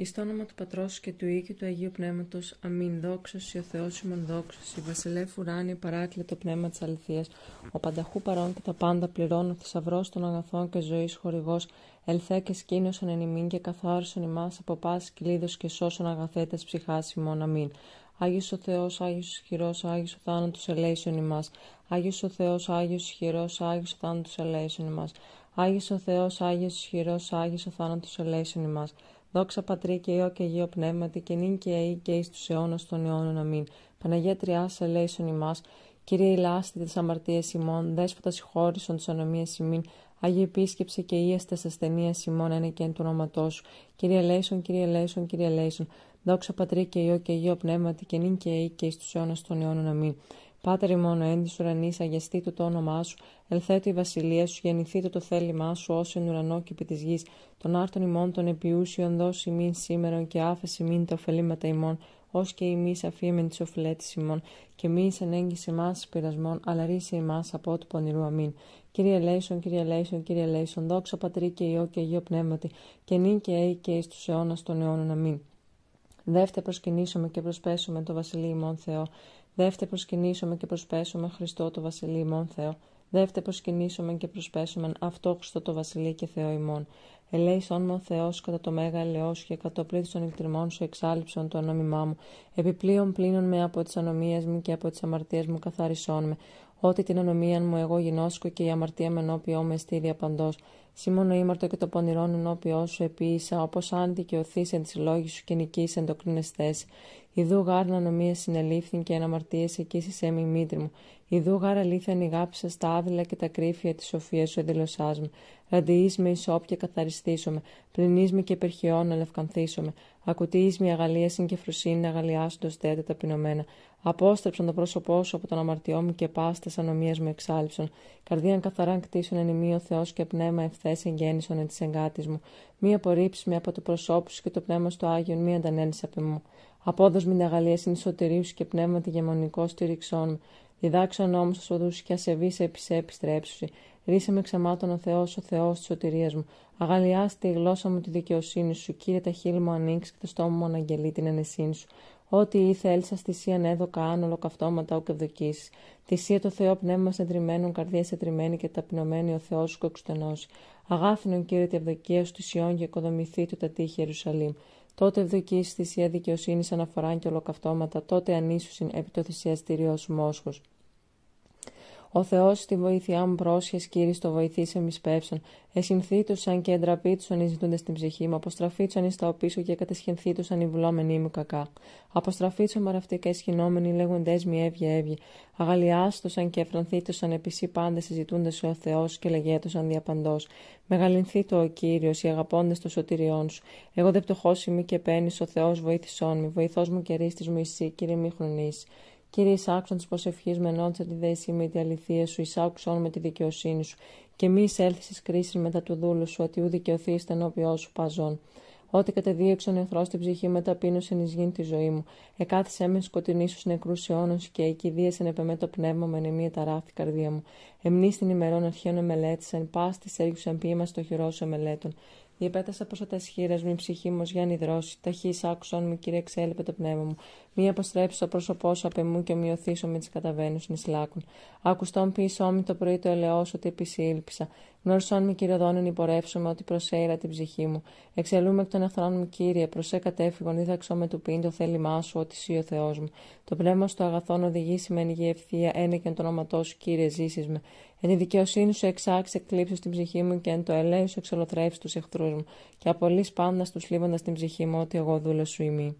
Εις το όνομα του Πατρός και του Υιού του Αγίου Πνεύματος. Αμήν. δόξο, ο Θεός ημών δόξο, Η Βασιλεύ ουράνιο παράκλητο πνεύμα της Ο πανταχού παρών και τα πάντα πληρώνω θησαυρός των αγαθών και ζωής χορηγός. Ελθέ και σκήνωσον εν ημίν και καθάρισον ημάς από πάση κλείδος και σώσον αγαθέτες ψυχάς ημών. Αμήν. Άγιος ο Θεός, Άγιος ισχυρός, Άγιος ο θάνατος ελέησον ημάς. Άγιος ο Θεός, Άγιος ισχυρός, Άγιος ο θάνατος ελέησον ημάς. Άγιος ο Θεός, Άγιος ισχυρός, Άγιος ο θάνατος ελέησον ημάς. Δόξα Πατρί και Υιό και Αγίο Πνεύματι και νυν και αεί και εις τους αιώνας των αιώνων. Αμήν. Παναγία Τριάς ελέησον ημάς, Κύριε Ηλάστη της αμαρτίας ημών, δέσποτα συγχώρησον της ανομίας ημών, Άγιε επίσκεψε και ίαστε ασθενεία ημών ένα και εν του ονόματό σου. Κύριε Λέισον, κύριε Λέισον, κύριε Λέισον. Δόξα πατρί και ιό και ιό πνεύματι και νυν και αεί και εις τους αιώνας των αιώνων. Αμήν. Πάτερ ημών ο εν ουρανής, αγιαστεί το όνομά σου, ελθέτω η βασιλεία σου, γεννηθεί το θέλημά σου, ως εν ουρανό και επί της γης, τον άρτον ημών των επιούσιων δώσει μην σήμερα και άφεση μην τα ωφελήματα ημών, ως και ημί αφήμεν τη οφειλέτη ημών, και μη ενέγγισε εμάς πειρασμών, αλλά ρίσε εμάς από του πονηρού αμήν. Κύριε Λέισον, κύριε Λέισον, κύριε Λέισον, δόξα πατρί και ιό και αγίο πνεύματι, και νυν και αι και εις τους αιώνας των αιώνων αμήν. Δεύτε προσκυνήσουμε και προσπέσουμε το βασιλείο ημών Θεό, Δεύτε προσκυνήσομαι και προσπέσουμε Χριστό το Βασιλείο ημών Θεό. Δεύτε προσκυνήσομαι και προσπέσουμε αυτό Χριστό το Βασιλείο και Θεό ημών. Ελέησόν μου ο Θεός κατά το μέγα ελαιός και κατά πλήθος των εκτριμών σου εξάλληψον το ανώμημά μου. Επιπλέον πλήνων με από τις ανομίες μου και από τις αμαρτίες μου καθάρισόν με. Ότι την ανομία μου εγώ γινώσκω και η αμαρτία με ενώπιό με στήρια παντό. Σήμωνο ήμαρτο και το πονηρόν ενώπιό σου επίησα, όπως αν δικαιωθεί εν της λόγη σου και νικήσει εν το θέση. Ιδού γάρ νομία συνελήφθην και αναμαρτίες εκεί σέμι μήτρη μου. Ιδού γάρ αλήθεια στα άδειλα και τα κρύφια της σοφίας σου εντελωσά μου. Ραντιείς με ισόπια καθαριστήσομαι. Πληνείς με και περχιών να λευκανθήσομαι. Ακουτείς με αγαλίαση και φρουσίνη να το ταπεινωμένα. Απόστρεψαν το πρόσωπό σου από τον αμαρτιό μου και πάστε σαν ομοίες μου εξάλληψαν. Καρδίαν καθαράν κτίσουν εν ημί Θεός και πνεύμα ευθές εγγέννησον εν της εγκάτης μου. Μία απορρίψει με από το προσώπου σου και το πνεύμα στο Άγιον, μία αντανέλει απ' μου. Απόδοσμη την αγαλία συνισωτηρίου σου και πνεύμα τη γεμονικό Στηριξών. μου. Διδάξαν όμω σου οδού και ασεβή σε επισέ Ρίσε με εξαμάτων ο Θεός, ο Θεός της σωτηρίας μου. Αγαλιάστη η γλώσσα μου τη δικαιοσύνη σου. Κύριε τα χείλη μου ανοίξει και το στόμα μου αναγγελεί την ενεσύνη σου. Ό,τι ήθε έλσα θυσία ανέδοκα ναι, άνολο καυτώματα ο κευδοκής. Θυσία το Θεό πνεύμα συντριμμένων, καρδία τριμμένη και ταπεινωμένη ο Θεός σου κοξτενό. Αγάφινον κύριε τη ευδοκία του Σιών και οικοδομηθεί του τα τείχη Ιερουσαλήμ. Τότε ευδοκή θυσία δικαιοσύνης αναφοράν και ολοκαυτώματα, τότε ανίσουσιν επί το θυσιαστήριό σου μόσχος. Ο Θεός στη βοήθειά μου πρόσχες, κύριε, το βοηθή σε μισπεύσον. Εσυνθεί του σαν και εντραπή του ανιζητούντε στην ψυχή μου. Αποστραφή του ανισταό πίσω και κατεσχενθεί του ανιβλόμενοι μου κακά. Αποστραφεί του αμαραυτικά ισχυνόμενοι λέγοντες μη έβγε έβγε. του σαν και εφρανθεί του επισή πάντα συζητούντε ο Θεός και λεγέ του σαν διαπαντός. Μεγαλυνθεί το ο κύριος, οι αγαπώντες των σωτηριών σου. Εγώ δε πτωχό είμαι και παίρνει ο Θεός βοήθησόν μου, Βοηθός μου και ρίστης μου εσύ, κύριε μη χρονή. Κύριε, εισάξον της προσευχής με νότσα τη δέση με τη αληθία σου, εισάξον με τη δικαιοσύνη σου, και μη εισέλθεις κρίση μετά του δούλου σου, ότι ου δικαιωθεί στενόπιό σου παζών. Ότι κατεδίωξε ο νεφρό στην ψυχή με ταπείνωση εν ει τη ζωή μου. Εκάθισε με σκοτεινή σου νεκρού και εκειδίε εν επεμέ το πνεύμα με τα ταράφτη καρδία μου. Εμνή στην ημερών αρχαίων εμελέτησαν, πα τη έργου εμπίμα στο χειρό σου εμελέτων. Διαπέτασα προ τα σχήρα μου, η ψυχή μου για ανιδρώσει. Ταχύ άκουσαν μου, κύριε, εξέλιπε το πνεύμα μου. Μη αποστρέψει το πρόσωπό σου απ' εμού και ομοιωθήσω με τι καταβαίνου νησλάκων. Ακουστών πίσω μου το πρωί το ελαιός ότι επισήλψα. Γνώρισαν μου, κύριε υπορεύσω με ότι προσέειρα την ψυχή μου. Εξελούμε εκ των εχθρών μου, κύριε, προσέ κατέφυγον, δίδαξό με του πίν το θέλημά σου, ότι σύ ο Θεός μου. Το πνεύμα στο αγαθόν οδηγήσει με γη ευθεία, ένεκεν το όνοματό σου, κύριε, ζήσεις με. Εν η δικαιοσύνη σου εξάξει εκλείψει την ψυχή μου και εν το ελέη σου εξολοθρεύσει τους εχθρούς μου, και απολύς πάντα στους λίβαντα την ψυχή μου, ότι εγώ δούλο σου ημί.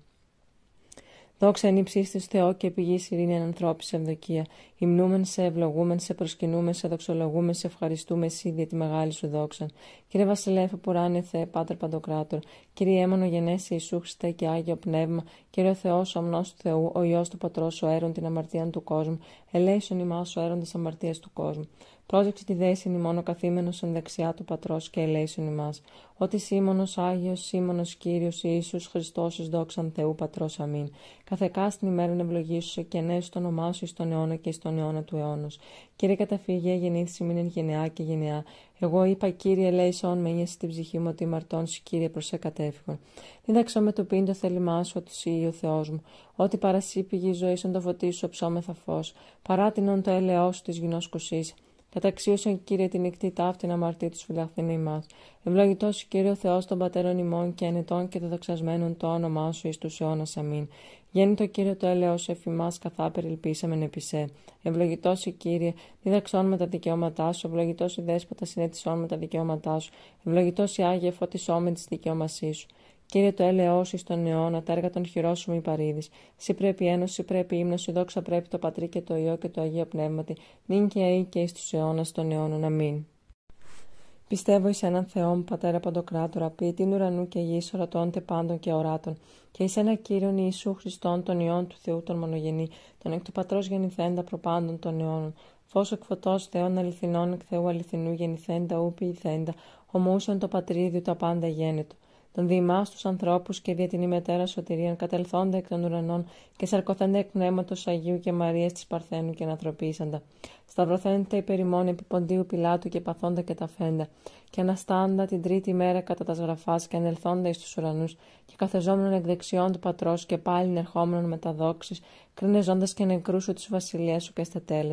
Δόξα εν ψήστη Θεό και πηγή ειρήνη εν σε ευδοκία. Υμνούμεν σε, ευλογούμεν σε, προσκυνούμεν σε, δοξολογούμεν σε, ευχαριστούμε εσύ για τη μεγάλη σου δόξα. Κύριε Βασιλεύ, ράνε Θεέ, Πάτρε Παντοκράτορ. Κύριε Έμονο, Γενέση Ιησού Χριστέ και Άγιο Πνεύμα. Κύριε Θεό, αμνό του Θεού, ο ιό του Πατρός, ο έρων την αμαρτία του κόσμου. Ελέησον ημάς ο έρων τη αμαρτίας του κόσμου. Πρόσεξε τη δέσινη μόνο καθήμενος εν δεξιά του πατρός και ελέησον ημάς. Ότι ή ίσω Χριστό Άγιος, πατρόσαμί. Κάθε κάστη Κύριος Ιησούς χριστο σου δόξαν Θεού πατρός Αμήν. Καθεκάστην ημέρον ευλογήσουσε και νέους το όνομά σου εις τον αιώνα και ει τον αιώνα του αιώνος. Κύριε καταφύγια γεννήθηση μην εν γενεά και γενεά. Εγώ είπα Κύριε ελέησον με ένιεση την ψυχή μου ότι μαρτών σου Κύριε προς εκατεύχον. Δίδαξα με το πίν το θέλημά σου ότι εσύ ο Θεός μου. Ότι παρασύ η ζωή το φωτί σου ψώμεθα φω. Παράτινον το έλεός σου τη γινός Καταξίωσον κύριε την νυχτή ταύτην αμαρτή του φυλαχθενή μας. Ευλογητό σου κύριο Θεός των πατέρων ημών και ανετών και δεδοξασμένων το όνομά σου ει του αιώνα αμήν. Γέννητο κύριε το έλεος σου εφημάς καθά περιλπίσαμεν επισέ. Ευλογητό κύριε, διδαξών με τα δικαιώματά σου. Ευλογητό η δέσποτα συνέτησών με τα δικαιώματά σου. Ευλογητό η άγια φωτισό τη δικαιώμασή σου. Κύριε το έλεος εις τον αιώνα, τα έργα των σου μη παρίδης. Συ πρέπει ένωση, πρέπει ύμνωση, δόξα πρέπει το Πατρί και το Υιό και το Αγίο Πνεύματι, νυν και αεί και εις τους αιώνας των αιώνων. μην. Πιστεύω εις έναν Θεό, Πατέρα Παντοκράτορα, την ουρανού και γη ορατώνται πάντων και οράτων, και εις ένα Κύριον Ιησού Χριστόν, τον Υιόν του Θεού, τον Μονογενή, τον εκ του Πατρός γεννηθέντα προπάντων των αιώνων, φως εκ φωτός Θεών αληθινών, εκ Θεού αληθινού γεννηθέντα, ούπι ηθέντα, ομούσαν το Πατρίδιο τα πάντα γένετο τον στους ανθρώπους και δια την ημετέρα σωτηρίαν κατελθόντα εκ των ουρανών και σαρκωθέντα εκ πνεύματος Αγίου και Μαρίας της Παρθένου και ανατροπήσαντα. Σταυρωθέντα υπερημών επί ποντίου πιλάτου και παθόντα και τα φέντα και αναστάντα την τρίτη μέρα κατά τα γραφά και ανελθόντα εις τους ουρανούς, και καθεζόμενον εκ δεξιών του πατρός και πάλιν ερχόμενον μεταδόξει, κρίνε και νεκρούς σου της βασιλείας σου και στα τέλε.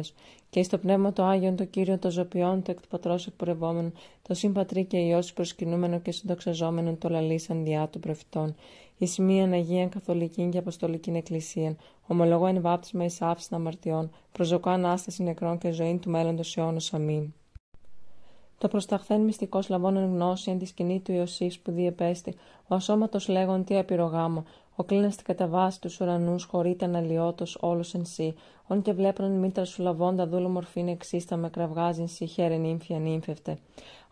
Και το πνεύμα το Άγιον, το κύριο, το ζωπιόν, το εκ του πατρός εκπορευόμενο, το συμπατρί και ιό προσκυνούμενο και συντοξεζόμενον το λαλήσαν διά του προφητών. Η σημεία Αγία Καθολική και Αποστολική Εκκλησία, ομολογώ εν βάπτισμα εις άφηση αμαρτιών, προζοκώ ανάσταση νεκρών και ζωή του μέλλοντος αιώνος Αμήν. Το προσταχθέν μυστικός λαβών γνώση εν τη σκηνή του ιωσή που διεπέστη, ο ασώματος λέγον τι απειρογάμο, ο κλίνας την καταβάση τους ουρανούς, χωρείται αναλυότο όλος εν σύ, όν και βλέπουν μήτρα σου λαβώντα δούλο μορφήν εξίστα με κραυγάζιν σύ χέρε νύμφια νύμφευτε.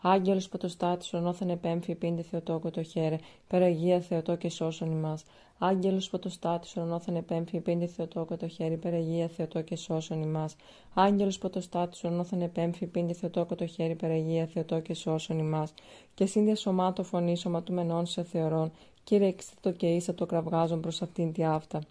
Άγγελο ποτοστάτης ονόθεν επέμφυ πίντε Θεοτόκο το χέρε, περαγία Θεοτό και σώσον ημάς. Άγγελος ποτοστάτης ονόθεν επέμφυ πίντε Θεοτόκο το χέρι, περαγία Θεοτό και σώσον ημάς. Άγγελος ποτοστάτης ονόθεν επέμφυ πίντε Θεοτόκο το χέρι, περαγία Θεοτό και σώσον ημάς. Και σύνδια σωμάτο φωνή σωματουμενών σε θεωρών, Κύριε το και το κραυγάζον προς αυτήν τη αυτά.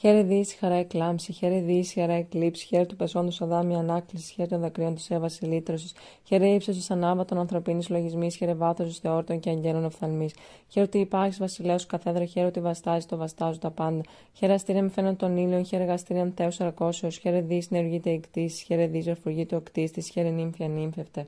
Χαίρε δύση, χαρά εκλάμψη, χαίρε δύση, χαρά εκλείψη, χαίρε του πεσόντος Αδάμι ανάκλησης, χαίρε των δακρύων της Εύας ηλίτρωσης, χαίρε ύψος της των ανθρωπίνη λογισμή, χαίρε βάθος της θεόρτων και αγγέλων οφθαλμής, χαίρε ότι υπάρχεις βασιλέο καθέδρα, χαίρε ότι βαστάζεις το βαστάζω τα πάντα, χαίρε με φαίνον των ήλιων, χαίρε γαστήριαν θέο αρκώσεω, χαίρε δύση νεργείται η κτήση, χαίρε δύση ρεφουργείται ο κτήστη, χαίρε νύμφια νύμφευτε.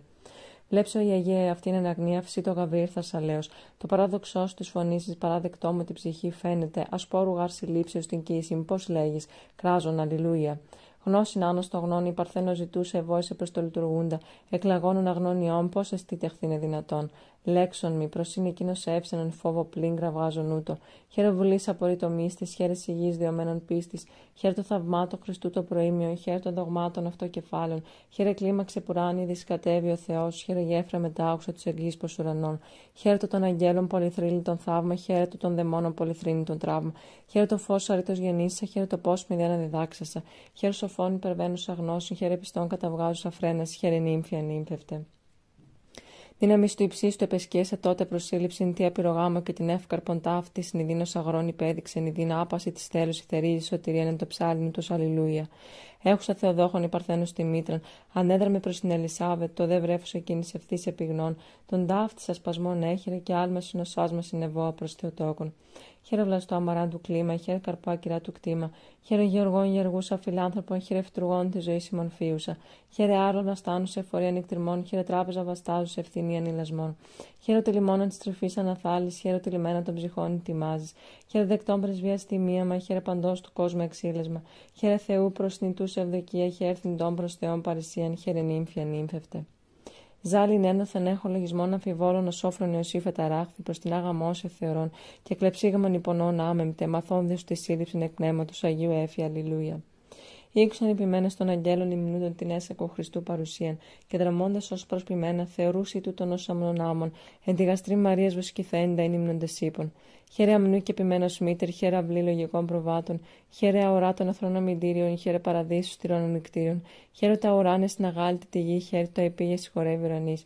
Λέψω η Αγία αυτήν φυσί το ήρθα θασαλέως. Το παράδοξό της φωνής τη παράδεκτό μου την ψυχή φαίνεται. Ασπόρου γάρση ω την κοίηση. Πώς λέγεις, κράζον, αλληλούια. Γνώση άνω στο γνώνι, η Παρθένο ζητούσε, βόησε προς το λειτουργούντα. Εκλαγώνουν αγνώνιών, πώ αισθείται είναι δυνατόν. Λέξον μη προς είναι εκείνος εύσενον φόβο πλήν γραβάζον ούτω. Χαίρο βουλή απορρίτω μίστη, χαίρε υγιή διωμένων πίστη, Χαίρο το θαυμάτο Χριστού το προήμιο, χαίρο των δογμάτων κεφάλαιων. χαίρε κλίμαξε πουράνι, δυσκατεύει ο Θεός, γέφρα γέφυρα μετάουξα τη εγγύη προ ουρανών. Χαίρο των αγγέλων πολυθρύνη τον θαύμα, χαίρο των δαιμόνων πολυθρύνη τον τραύμα, Χαίρο το φως αρήτως γεννήσα, χαίρο το πώς μη δεν αδιδάξασα. Χαίρο σοφών υπερβαίνουσα γνώση, χαίρο πιστών καταβγάζουσα φρένα, χαίρε νύμφια νύμφευτε. Δύναμης του υψίστου επεσκέσα τότε προσήλυψη τι γάμο και την εύκαρπον ταύτης συνειδήνω αγρόν υπέδειξε νιδίνα άπαση της θέλου ηθερίζει σωτηρία εν το ψάλινου τους Αλληλούια. Έχουσα Θεοδόχων η Παρθένου στη Μήτρα, ανέδραμε προς την Ελισάβετ, το δε βρέφος εκείνης ευθύς επιγνών, τον ταύτισα σπασμών έχειρε και άλμα συνοσάσμα συνεβόα προ Θεοτόκων. Χαίρε βλαστό του κλίμα, χαίρε καρπά κυρά του κτήμα, χαίρε γεωργών γεργούσα φιλάνθρωπων, χαίρε φτρουγών τη ζωή φίουσα, χαίρε άρωμα βλαστάνου σε φορεία νυκτριμών, χαίρε τράπεζα βαστάζους σε ευθυνή ανηλασμών. Χαίρε τη λιμόνα της τρυφής αναθάλης, χαίρε τη των ψυχών ετοιμάζεις, χαίρε δεκτών πρεσβείας στη μία μα, χαίρε παντός του κόσμου εξήλεσμα, χαίρε Θεού προσνητού σε Ευδοκία έχει έρθει προς προ Θεών Παρισίαν νύμφια νύμφευτε. Ζάλιν ένωθεν έχω λογισμόν αμφιβόλων ο σόφρον Ιωσήφε ταράχθη προς την άγαμό σε θεωρών και κλεψίγμαν υπονών άμεμπτε μαθών της σύλληψης εκ του Αγίου Έφη Αλληλούια. Ήξαν επιμένε των αγγέλων ημινούντων την έσακο Χριστού παρουσίαν, και δραμώντας ως προσπημένα, θεωρούσε του τον όσων αμνών εν τη γαστρή Μαρίας βοσκηθέντα εν ύμνοντε ύπων. Χαίρε αμνού και επιμένω μήτερ, χαίρε αυλή λογικών προβάτων, χαίρε αορά των αθρών αμυντήριων, χαίρε παραδείσους τυρών ανοιχτήριων, χαίρε τα ουράνες στην αγάλτη τη γη, χαίρε το επίγες συγχωρεύει ουρανή.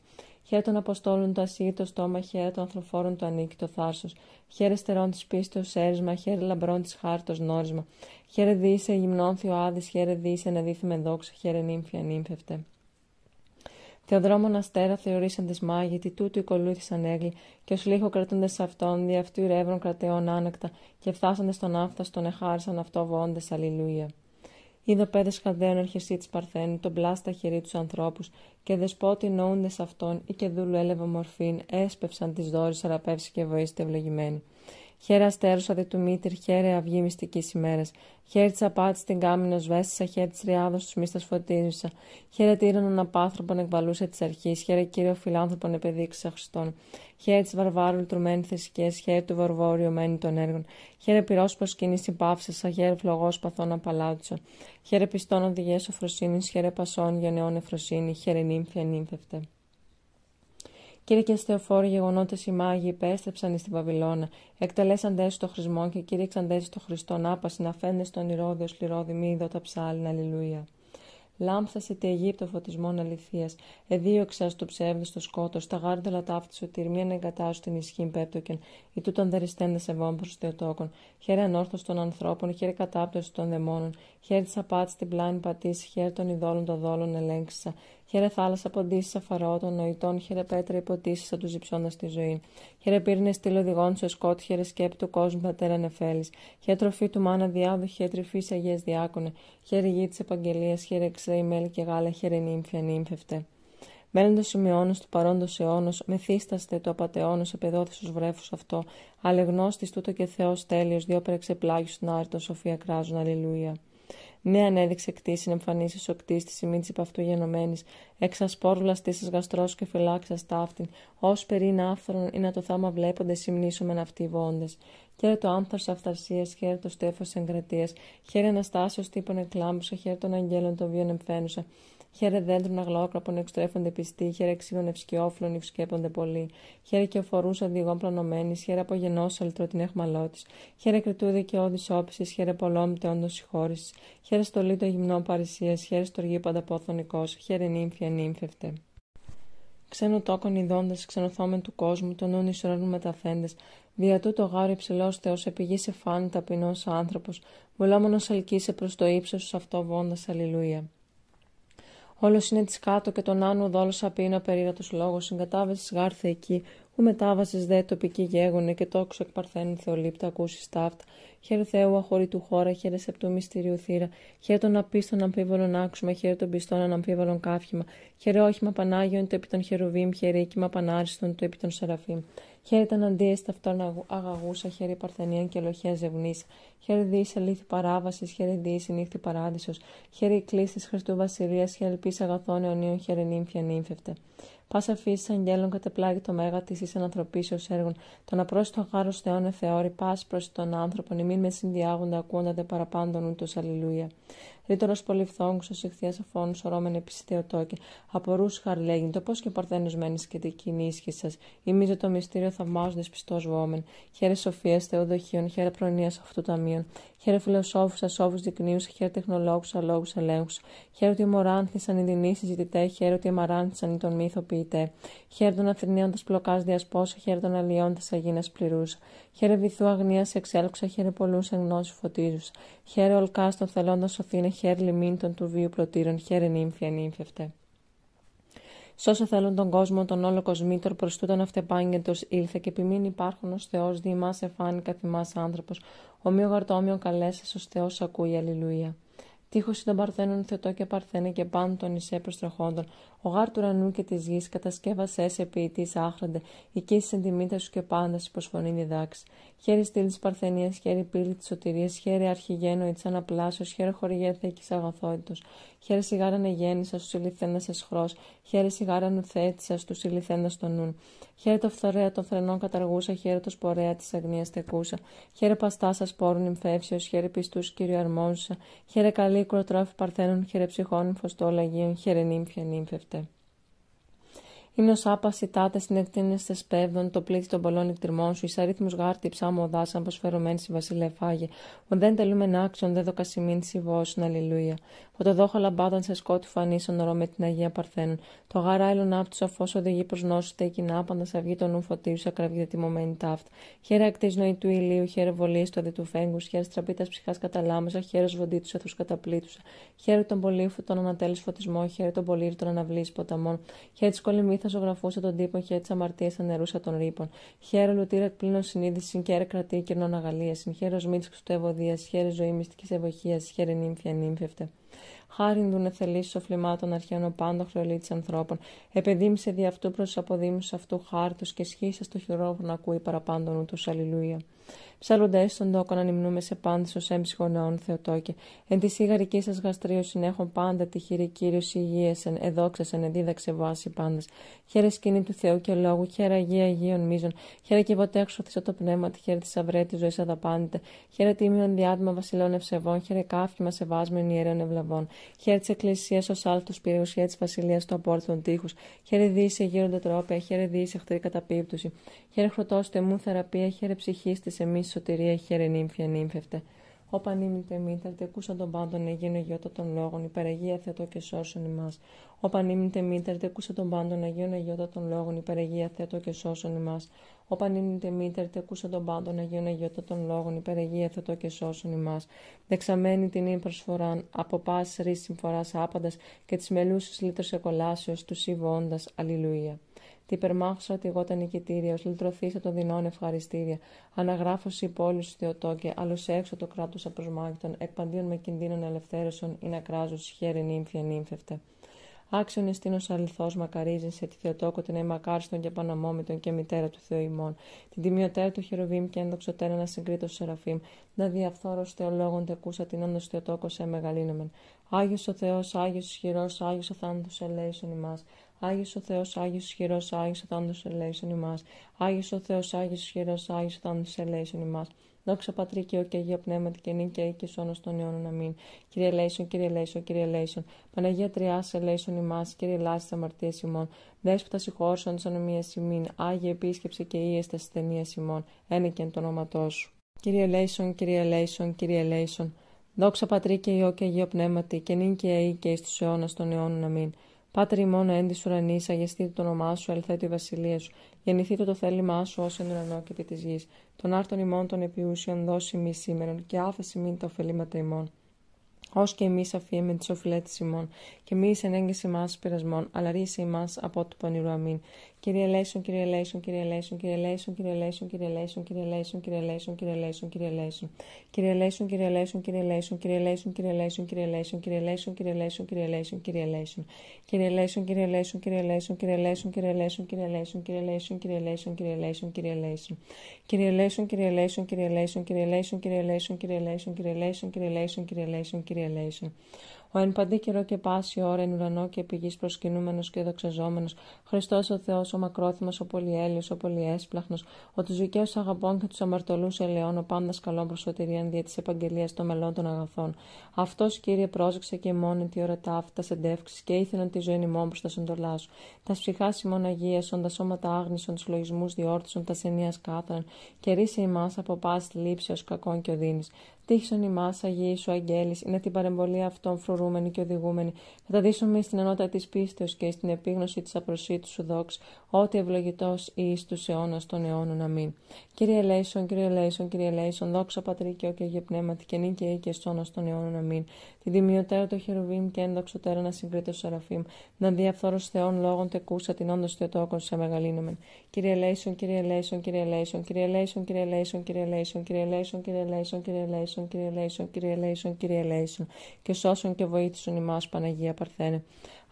Χαίρε των Αποστόλων το ασύγητο στόμα, χαίρε των Ανθρωφόρων το ανίκητο το θάρσος. Χαίρε στερών της ω έρισμα, χαίρε λαμπρών της χάρτος νόρισμα. Χαίρε διήσε γυμνόν ο χαίρε δίσε να δίθη με δόξα, χαίρε νύμφια νύμφευτε. Θεοδρόμων αστέρα θεωρήσαν τι μάγοι, τι τούτου οικολούθησαν έγκλη, και ως λίγο κρατούνται σε αυτόν, δι' αυτού ρεύρων κρατεών άνακτα, και φτάσαντε στον άφτα, στον εχάρισαν αυτό βοώντες, αλληλούια. Είδα πέδε χαδέων αρχισή τη Παρθένου, τον πλάστα χερί τους ανθρώπους, και δεσπότη νόουντες σε αυτόν, ή και δούλου έλεβα μορφήν, έσπευσαν τη δόρη, αραπεύσει και βοήστε ευλογημένοι. Χαίρε αστέρωσα δε του μήτυρ, χαίρε αυγή μυστικής ημέρας. Χαίρε της απάτης την κάμινο βέστησα, χαίρε της ριάδο τους μίστας φωτίζουσα. Χαίρε τύρων αναπάνθρωπων εκβαλούσε της αρχής, χαίρε κύριο φιλάνθρωπων επεδείξα αχριστών. Χαίρε της βαρβάρου λτρουμένη θρησκείας, χαίρε του βορβόριου μένη των έργων. Χαίρε πυρόσπος κοινή συμπάυσα, χαίρε φλογός παθών απαλάτσο. Χαίρε πιστών οδηγές οφροσύνης, χαίρε πασών γενναιών εφροσύνη, χαίρε νύμφια νύμφευτε. Κύριε και Θεοφόροι, γεγονότες οι μάγοι υπέστρεψαν στην Παβυλώνα, εκτελέσαν τέσσερι το χρησμό και κήρυξαν τέσσερι το Χριστό πα να φαίνεται στον ηρόδιο σκληρό δω τα ψάλινα αλληλούια. Λάμψασε τη Αιγύπτο φωτισμών αληθείας, εδίωξα στο ψεύδι στο σκότος, τα γάρδελα ταύτισε ότι ηρμίαν εγκατάσου την ισχύ πέπτοκεν, ή τούτων δεριστέντε σεβών προς Θεοτόκον, χέρι ανόρθω των ανθρώπων, χέρι κατάπτωση των δαιμόνων, χέρι της απάτης την πλάνη πατή, χέρι των ειδόλων των δόλων ελέγξησα, Χαίρε θάλασσα ποντήσει αφαρό των νοητών, χαίρε πέτρα υποτίσει θα του ζυψώντα τη ζωή. Χαίρε πύρνε στήλο οδηγών σε σκότ, χαίρε σκέπη του κόσμου πατέρα νεφέλης. Χαίρε τροφή του μάνα διάδου, χαίρε τρυφή, αγίες διάκονε. Χαίρε γη της επαγγελίας, χαίρε ξέη μέλη και γάλα, χαίρε νύμφια νύμφευτε. Μέλλοντο σημειώνο του παρόντος αιώνος, μεθύσταστε το απαταιώνο, επεδόθη στους βρέφους αυτό. Αλεγνώστη τούτο και Θεός τέλειος, διόπρεξε πλάγιο στην άρτο, σοφία κράζουν, αλληλούια. Ναι, ανέδειξε να εμφανίσει ο κτή τη γενομένης επαυτού εξασπόρβλα τη γαστρός και φυλάξας ταύτην, ω περί να ή να το θάμα βλέποντε συμνήσωμεν αυτοί βόντες. Χαίρε το άνθρος αυθαρσίας, χαίρε το στέφος εγκρατείας, χαίρε αναστάσεω τύπων εκλάμπουσα, χαίρε των αγγέλων των βίων εμφαίνουσα, Χαίρε δέντρων γλόκλαπων εξτρέφονται πιστοί, χαίρε ξύλων ευσκιόφλων ευσκέπονται πολύ. Χαίρε και οφορούσα οδηγών πλανωμένης, χαίρε από αλτρό την έχμαλό τη. Χαίρε κριτού δικαιώδης όψη, χαίρε πολλόμητε όντω συγχώρηση. Χαίρε στο λίτο γυμνών παρησίας, χαίρε στοργή πανταπόθωνικός, χαίρε νύμφια νύμφευτε. Ξένο τόκον ειδώντας, ξενοθόμεν του κόσμου, τον νουν ισορρώνουν μεταθέντες. Δια τούτο γάρο υψηλός Θεός, επηγή σε φάνη ταπεινός άνθρωπος, βολόμενο αλκύσε προς το ύψος σου αυτό βόντας, αλληλούια. Όλος είναι της κάτω και τον άνω δόλωσα πείνα περίρατο λόγο, συγκατάβαση γάρθε εκεί, ου μετάβασης δε τοπική γέγονε και τόξο εκ παρθένου θεολύπτα ακούσει ταύτα. Χαίρε Θεού του χώρα, χαίρε σεπτού μυστηρίου θύρα, χαίρε των απίστων αμφίβολων άξουμα, χαίρε των πιστών αναμφίβολων κάφημα, χαίρε όχημα Πανάγιον το επί των χερουβίμ, χαίρε οίκημα Πανάριστον το επί των σεραφίμ. Χαίρε τα αντίε ταυτόν αγαγούσα, χαίρε παρθενίαν και λοχία ζευνή. Χαίρε δι ελήθη παράβαση, χαίρε δι νύχτη παράδεισος. Χαίρε η Χριστού Βασιλείας, χαίρε πίσα αγαθών αιωνίων, χαίρε νύμφια νύμφευτε. Πά αφήσει γέλον κατεπλάγει το μέγα της ει ανθρωπίσεω έργων. να απρόσιτο χάρο Θεών εθεώρη, πας προς τον άνθρωπον, μην με συνδιάγοντα, ακούγονται παραπάντων ούτως αλληλούια. Ρήτορος πολυφθόγκους, ως συχθία αφώνου, σωρώμεν επιστεοτόκι, απορού χαρλέγιν, το πώς και παρθένο μένεις και την κοινή σα. Ημίζω το μυστήριο θαυμάζοντα πιστός βόμεν. Χαίρε σοφίας θεοδοχείων, χαίρε προνοίας αυτού ταμείων. Χαίρε φιλοσόφους, ασόφου δεικνύους, χαίρε τεχνολόγους, αλόγους ελέγχους. Χαίρε ότι μωράνθησαν οι δινήσει ζητητέ, χαίρε ότι αμαράνθησαν οι τον είτε. Χαίρε των Αθηνίων τα σπλοκά διασπόσα, χαίρε των Αλλιών τα αγίνας πληρούς. Χαίρε βυθού αγνίας εξέλξα, χαίρε πολλού γνώση φωτίζους. Χαίρε ολκάς των θελών των σωθήνε, χαίρε λιμίν των του βίου πλωτήρων, χαίρε νύμφια νύμφευτε. Σ' θέλουν τον κόσμο, τον όλο κοσμήτορ, προς τούτον αυτεπάγγελτος ήλθε και επιμείνει υπάρχουν ως Θεός, διημά εφάνει καθημά άνθρωπο, Ομοίω γαρτόμιο καλέσε, ως Θεός ακούει, αλληλούια. Τύχωση των Παρθένων Θεωτό και Παρθένε και πάνω των προστροχόντων, ο γάρ του ουρανού και της γης κατασκεύασές σε ποιητή άχρονται, οικεί τη τιμήτα σου και πάντα σου προσφωνή διδάξη. Χέρι στήλη της Παρθενίας, χέρι πύλη της σωτηρίας, χέρι αρχηγένο της αναπλάσεως, χέρι χωριέ και αγαθότητος. Χέρι σιγάρα εγέννησα στου ηλιθέντα εσχρό, χέρι σιγάρα ουθέτησα στους ηλιθένας στο νουν. Χέρι το φθορέα των θρενών καταργούσα, χέρι το σπορέα της αγνίας τεκούσα. Χέρι παστάσα πόρουν νυμφεύσεως, χέρι πιστούς κύριο αρμόζουσα. Χέρι καλή κροτρόφη παρθένων, χέρι ψυχών φωστό λαγίων, χέρι νύμφια είναι ως άπαση τάτε στην εκτείνεσθε σπέβδων, το πλήθη των πολλών εκτριμών σου, εις αριθμού γάρτη ψάμου οδά, πω φερωμένη στη βασίλε φάγε. Ο δεν τελούμεν άξιον, δεν δοκασιμήν σιβώσουν, αλληλούια. Ο το δόχο λαμπάδων σε σκότου φανεί, ορό με την Αγία Παρθένων. Το γαρά άπτους αφού σου οδηγεί προς νόσους, τα κοινά πάντα σε αυγή των νου φωτίου, σε ακραβή δετημωμένη ταύτ. Χαίρε ακτής νοή του ηλίου, χαίρε βολής στο δι του φέγγου, χαίρε τραπίτα ψυχά καταλάμεσα, χαίρε βοντί του εθού καταπλήτουσα. Χαίρε τον πολύφου, τον φωτισμό, χαίρε τον πολύρ των αναβλής ποταμών, τη θα ζωγραφούσε τον τύπο και έτσι στα νερούσα των ρήπων. Χαίρο λουτήρα πλήνων συνείδηση, συγχαίρε κρατή κυρνών αγαλία, συγχαίρο μύτη του δία, συγχαίρε ζωή μυστικής ευοχίας, συγχαίρε νύμφια νύμφευτε. Χάριν δουν εθελή σοφλημάτων αρχαίων πάντων της ανθρώπων. Επεδίμησε δι' αυτού προς αποδήμους αυτού χάρτους και σχήσε το να ακούει παραπάντων ούτως αλληλούια. Ψάλλοντα έστον τόκο να νυμνούμε σε πάντη ως έμψυχο νεών Θεοτόκη. Εν τη σίγαρική σα γαστρίω συνέχω πάντα τη χειρή κύριος υγίεσεν, εδόξασεν, εδίδαξε βάση πάντα. Χαίρε σκηνή του Θεού και λόγου, χαίρε Αγία Αγίων μίζων, χαίρε και ποτέ θυσό το πνεύμα, τη χαίρε της αυρέτη ζωή αδαπάνητε, χαίρε τίμιον διάτμα βασιλών ευσεβών, χαίρε κάφημα σεβάσμιον ιερέων ευλα Χαίρε Χέρι της Εκκλησίας, ο άλλο του της Βασιλείας, το απόρριτο Χαίρε τείχου. γύρω δίησε γύροντα τρόπια, Χαίρε Δύση, εχθρή καταπίπτωση. Χαίρε χρωτός θεραπεία, Χαίρε ψυχής της εμείς σωτηρία, Χαίρε νύμφια νύμφευτε. Ο πανίμητε μήτρατε, κούσα τον να γίνω Αγιώτα των Λόγων, υπεραγία θέτω και σώσον εμά. Ο πανίμητε μήτρατε, κούσα τον να γίνω Αγιώτα των Λόγων, υπεραγία θέτω και σώσον εμά. Ο πανίμητε μήτρατε, κούσα τον να γινω Αγιώτα των Λόγων, υπεραγία θέτω και σώσον εμά. Δεξαμένη την ύπρο προσφορά από πάσης ρίσης συμφοράς άπαντας και τη μελούση λίτρες εκολάσεως του Σιβώντας. Αλληλούια. Τι υπερμάχουσα ότι εγώ τα νικητήρια, ω λυτρωθήσα των δεινών ευχαριστήρια. Αναγράφωση πόλη σου Θεοτόκε, άλλος έξω το κράτος απροσμάχητων, εκπαντίων με κινδύνων ελευθέρωσον, ή να κράζω χέρι νύμφια νύμφευτε. Άξιον εστίνος αληθό Μακαρίζει σε τη Θεοτόκο την αιμακάριστον και παναμόμητον και μητέρα του Θεοημών. Την τιμιωτέρα του χεροβήμ και ενδοξωτέρα να συγκρίτω σεραφείμ. Να διαφθόρο θεολόγων τεκούσα την όντως Θεοτόκο σε μεγαλύνομεν. Άγιος ο Θεός, Άγιος χειρό, Άγιος ο θάνατος ελέησον ημάς. Άγιος ο Θεός, Άγιος ισχυρός, Άγιος ο θάνατος ελέησον ημάς. Άγιος ο Θεός, Άγιος ισχυρός, Άγιος ο θάνατος ελέησον ημάς. Δόξα Πατρί και και Αγία Πνεύματι και νύν και αή και σώνος των αιώνων. Αμήν. Κύριε Λέισον, Κύριε Λέισον, Κύριε Λέισον. Παναγία σε Λέισον ημάς, Κύριε Λάση αμαρτίας ημών. Δέσποτα συγχώρσον σαν ανομίας ημών. Άγιε επίσκεψε και ίες τα ασθενείας ημών. Ένεκεν το όνοματό σου. Κύριε Λέισον, Κύριε Λέισον, Κύριε Λέισον. Δόξα Πατρί και και Αγία Πνεύματι και νύν και αή και εις τους αιώνας των αιώνων. Αμήν. Πάτερ ημών εν τη ουρανή, αγιαστείτε το όνομά σου, ελθέτει η βασιλεία σου. Γεννηθείτε το θέλημά σου ως εν ουρανό και επί της γης. Τον άρτον ημών των επιούσεων δώσει μη σήμερα και άφεση μην τα ωφελήματα ημών. Ως και εμείς αφιέμε τι τη ημών, και μη ενέγγιση μα πειρασμών, αλλά ρίσε ημάς από του πανηρού Κυριελέσον, κυριελέσον, κυριελέσον, κυριελέσον, κυριελέσον, κυριελέσον, κυριελέσον, κυριελέσον, κυριελέσον, κυριελέσον. Κυριελέσον, κυριελέσον, κυριελέσον, κυριελέσον, κυριελέσον, κυριελέσον, κυριελέσον, κυριελέσον, κυριελέσον, κυριελέσον. Κυριελέσον, κυριελέσον, κυριελέσον, κυριελέσον, κυριελέσον, κυριελέσον, κυριελέσον, κυριελέσον, κυριελέσον, κυριελέσον. Κυριελέσον, κυριελέσον, κυριελέσον, κυριελέσον, κυριελέσον, κυριελέσον, κυριελέσον, κυριελέσον, κυριελέσον, κυριελέσον. Ο εν παντή καιρό και πάση ώρα εν ουρανό και πηγής προσκυνούμενος και δοξαζόμενος, Χριστός ο Θεός, ο μακρόθυμος, ο πολυέλιος, ο πολυέσπλαχνος, ο τους δικαίους αγαπών και τους αμαρτωλούς ελαιών, ο πάντας καλών προσωτηρίαν δια της επαγγελίας των μελών των αγαθών. Αυτός κύριε πρόσεξε και μόνη τη ώρα ταύτα εντεύξει και ήθελαν τη ζωή ημών προς τα σοντολά σου. Τα ψυχά σημών ὄντα τα σώματα άγνησαν, τους λογισμούς διόρθωσαν, τα σενία κάθαραν και ρίσε μα από πάση ω κακών και οδύνης. Τύχησον μάσα γη σου Αγγέλης, είναι την παρεμβολή αυτών φρουρούμενη και οδηγούμενη. Καταδίσουμε στην ενότητα της πίστεως και στην επίγνωση της απροσίτους σου δόξ, ότι ευλογητό ή τους αιώνας των αιώνων. Αμήν. Κύριε Λέισον, κύριε Λέισον, κύριε Λέισον, δόξα πατρίκαιο και Αγία πνεύματι και νίκαιη και σώνα των αιώνων. Αμήν. Τη τιμιωτέρα το χερουβίμ και τέρα να συγκρίνεται ο Σεραφείμ, να δει Θεών λόγων τεκούσα την όντως θεοτόκον σε μεγαλύνομεν. Κύριε Λέισον, κύριε Λέισον, κύριε Λέισον, κύριε Λέισον, κύριε Λέισον, κύριε Λέισον, κύριε Λέισον, κύριε Λέισον, κύριε Λέισον, ελέησον, Κύριε ελέησον, Κύριε ελέησον, Κύριε ελέησον, και σώσον και βοήθησον ημάς Παναγία Παρθένε.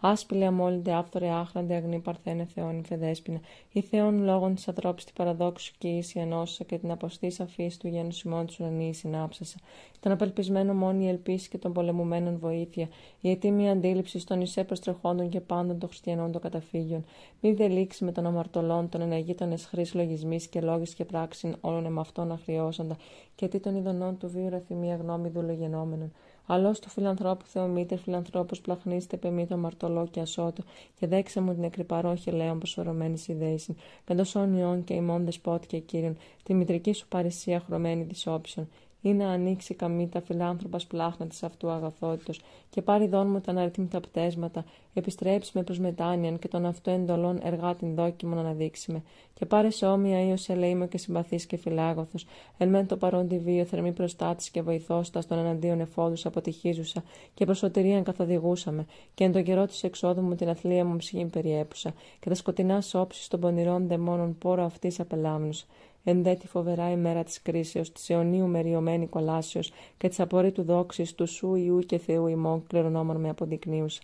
Άσπηλε αμόλυντε, άφθορε, άχραντε, αγνή παρθένε θεών, φεδέσπινα, ή θεών λόγων της ανθρώπη, την παραδόξου και ίση ενώσα και την αποστή σαφής του γένου σημών τη ουρανή συνάψασα. Τον απελπισμένο η ελπίση και των πολεμουμένων βοήθεια, η ετοίμη αντίληψη των ισέ προστρεχόντων και πάντων των χριστιανών των καταφύγιων. Μη δε με τον αμαρτωλόν, των εναγείτονε χρήση λογισμής και λόγης και πράξη όλων εμαυτών αχριώσαντα, και τι των ειδονών του βίου ραθυμία γνώμη δουλογενόμενων. Αλλώς του φιλανθρώπου Θεομήτερ, φιλανθρώπο πλαχνίστε πεμή το μαρτωλό και ασώτο, και δέξα μου την εκρυπαρό προσωρωμένη προσφορωμένη ιδέησιν, καντό όνειων και ημών δεσπότη και κύριων, τη μητρική σου παρησία χρωμένη δυσόπισων, ή να ανοίξει τα φιλάνθρωπα πλάχνα της αυτού αγαθότητος και πάρει δόν μου τα αναρρύθμιτα πτέσματα, επιστρέψει με προ μετάνοιαν και τον αυτό εντολών εργά την να αναδείξει με, και πάρε σε όμοια ή ως ελεήμο και συμπαθή και φιλάγωθο, εν μεν το παρόν τη βίο θερμή προστάτης και βοηθώστα των εναντίον εφόδους αποτυχίζουσα και προσωτηρίαν καθοδηγούσαμε, και εν τον καιρό της εξόδου μου την αθλία μου ψυχή περιέπουσα, και τα σκοτεινά σώψη των πονηρών δαιμόνων πόρο αυτής απελάμνουσα εν δε τη φοβερά ημέρα της κρίσεως, της αιωνίου μεριωμένη κολάσεως και της απορρίτου δόξης του σου Ιού και Θεού ημών κληρονόμων με αποδεικνύους.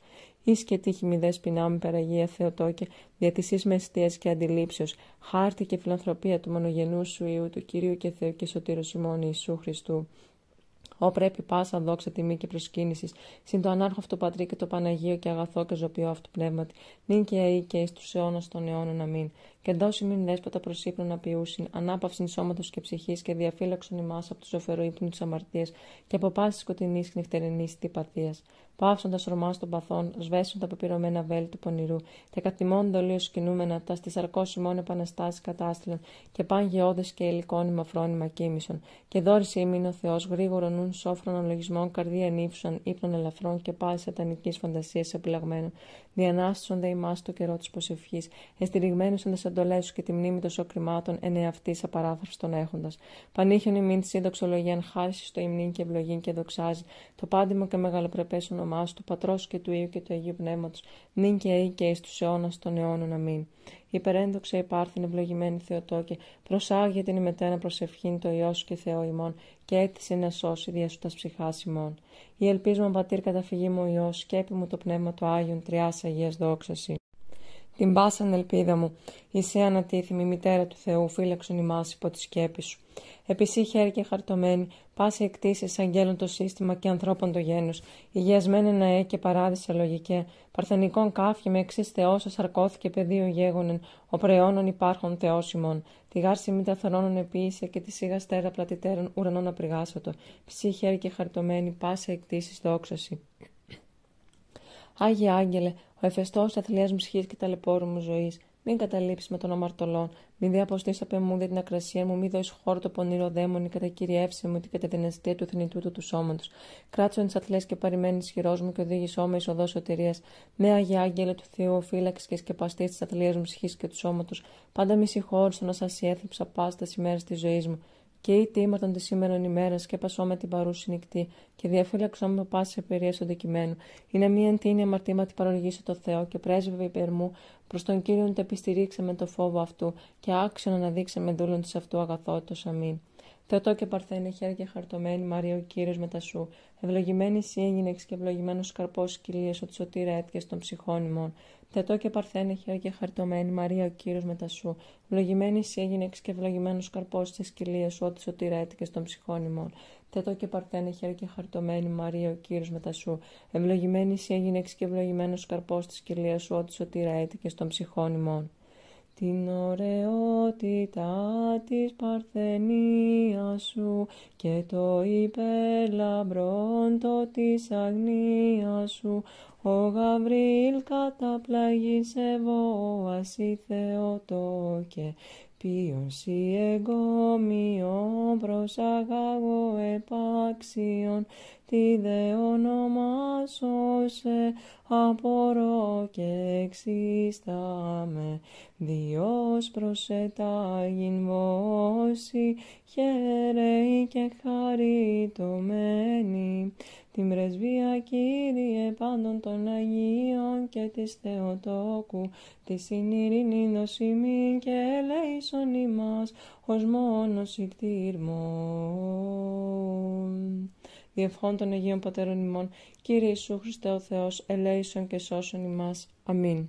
Εις και τύχη μηδές πεινάμι υπεραγία Θεοτόκε, δια της εις μεστίας και αντιλήψεως, χάρτη και φιλανθρωπία του μονογενού σου Ιού, του Κυρίου και Θεού και Σωτήρου ημών Ιησού Χριστού. Ω πρέπει πάσα δόξα τιμή και προσκύνησης, συν το ανάρχο αυτού πατρί και το Παναγίο και αγαθό και ζωπιό αυτού πνεύματι, νυν και αή και εις τους αιώνας των αιώνων αμήν. Και δώσει μην δέσποτα προσύπνων να ποιούσιν, ανάπαυσιν σώματος και ψυχής και διαφύλαξον ημάς από του ζωφερού ύπνου της αμαρτίας και από πάσης σκοτεινής νυχτερινής τυπαθίας τα ορμάς των παθών, σβέσουν τα πεπειρωμένα βέλη του πονηρού, τα το ολίω κινούμενα, τα στι αρκώ ημών επαναστάσεις κατάστηλαν, και πάγιώδε και ελικόνιμα φρόνημα κοίμησαν. Και δόρισε ήμουν ο Θεός, γρήγορο νουν σόφρονων λογισμών, καρδία νύφουσαν, ύπνων ελαφρών και πάλι σατανικής φαντασίας επιλαγμένων δε ημάς στο καιρό της προσευχής, εστηριγμένου εν τι εντολές σου και τη μνήμη των σοκριμάτων εαυτή απαράθραυστον έχοντας. Πανίχιον ημίν σύντοξολογιαν χάρηση στο ημνήν και ευλογήν και δοξάζει το πάντιμο και μεγαλοπρεπέ όνομά του, Πατρός και του ιού και του αγίου πνεύματος, νυν και αή και εις τους αιώνας των αιώνων αμήν. Υπερένδοξε υπάρθεν ευλογημένη Θεοτόκε, προσάγει την ημετένα προσευχήν το Υιός και Θεό ημών, και έτσι να σώσει δια σου τα ψυχά ημών. Η μου πατήρ καταφυγή μου Υιός, σκέπη μου το πνεύμα του Άγιον, τριάς Αγίας δόξαση. Την πάσαν ελπίδα μου, η σε ανατίθυμη μητέρα του Θεού, φύλαξον ημάς υπό τη σκέπη σου. Επισή χέρι και χαρτωμένη, πάση εκτίσεις αγγέλων το σύστημα και ανθρώπων το γένους, να ναέ και παράδεισα λογικέ, παρθενικών κάφη με εξής θεό σαρκώθηκε πεδίο γέγονεν, ο προαιώνων υπάρχων θεόσιμων, τη γάρση μη τα θρόνων επίησε και τη σίγα στέρα πλατητέρων ουρανών απριγάσωτο, ψή χέρι και χαρτωμένη, πάση εκτίσεις δόξαση. Άγιε Άγγελε, ο εφεστός αθλίας μου και ταλαιπώρου μου ζωής, μην καταλήψεις με τον αμαρτωλόν. Μην δε αποστήσει μου την ακρασία μου. Μην δώσεις χώρο το πονηρό δαίμονη. Κατακυριεύσε μου την κατεδυναστία του θνητού του, του σώματος. Κράτσον τι ατλέ και παρημένεις χειρό μου και οδήγησό με οδός σωτηρίας. Ναι, αγία άγγελε του Θεού, φύλαξη και σκεπαστή τη αθλία μου ψυχής και του σώματος. Πάντα με συγχώρησε να σας έθριψα πάστα ημέρα της ζωής μου. Και η τύματων τη σήμερα ημέρα και με την παρούση νυχτή, και διαφύλαξόμε πάση απειρία στο κειμένου. Είναι μία εντύνη αμαρτήματη παροργήσε το Θεό, και πρέσβευε υπέρ μου προς τον κύριον τα επιστηρίξε με το φόβο αυτού, και άξιο να δείξε με δούλον της αυτού αγαθότητος. Αμήν. Θεωτό και Παρθένε, χέρια χαρτωμένη, Μαρία ο κύριος μετά σου. Ευλογημένη εσύ έγινε και ευλογημένο καρπό κυρίω ο τσωτήρα έτια των ψυχών ημών. Θεωτό και Παρθένε, χέρια χαρτωμένη, Μαρία ο κύριος μετά σου. Ευλογημένη εσύ έγινε και ευλογημένο καρπό τη κυρίω ο τσωτήρα έτια των ψυχών ημών. Θεωτό και παρθένε χέρια και χαρτωμένη Μαρία ο κύριος μετά σου. Ευλογημένη εσύ έγινε και ευλογημένο καρπό τη κυλία, σου, ό,τι σωτήρα έτηκε των ψυχών ημών την ωραιότητα της παρθενίας σου και το υπελαμπρόντο της αγνίας σου. Ο Γαβριήλ καταπλάγησε βόαση Θεοτόκε ποιοσι εγκόμιον προσαγάγω επάξιον τι δε ονομάσωσε, απορώ και εξιστάμε. Διός προσετάγην βόση, χαίρεη και χαριτωμένη. Την πρεσβεία Κύριε πάντων των Αγίων και της Θεοτόκου, της συνειρήνη νοσημήν και ελέησον ημάς, ως μόνος κτηρμόν διευχών των Αγίων Πατέρων ημών, Κύριε Ιησού Χριστέ ο Θεός, ελέησον και σώσον ημάς. Αμήν.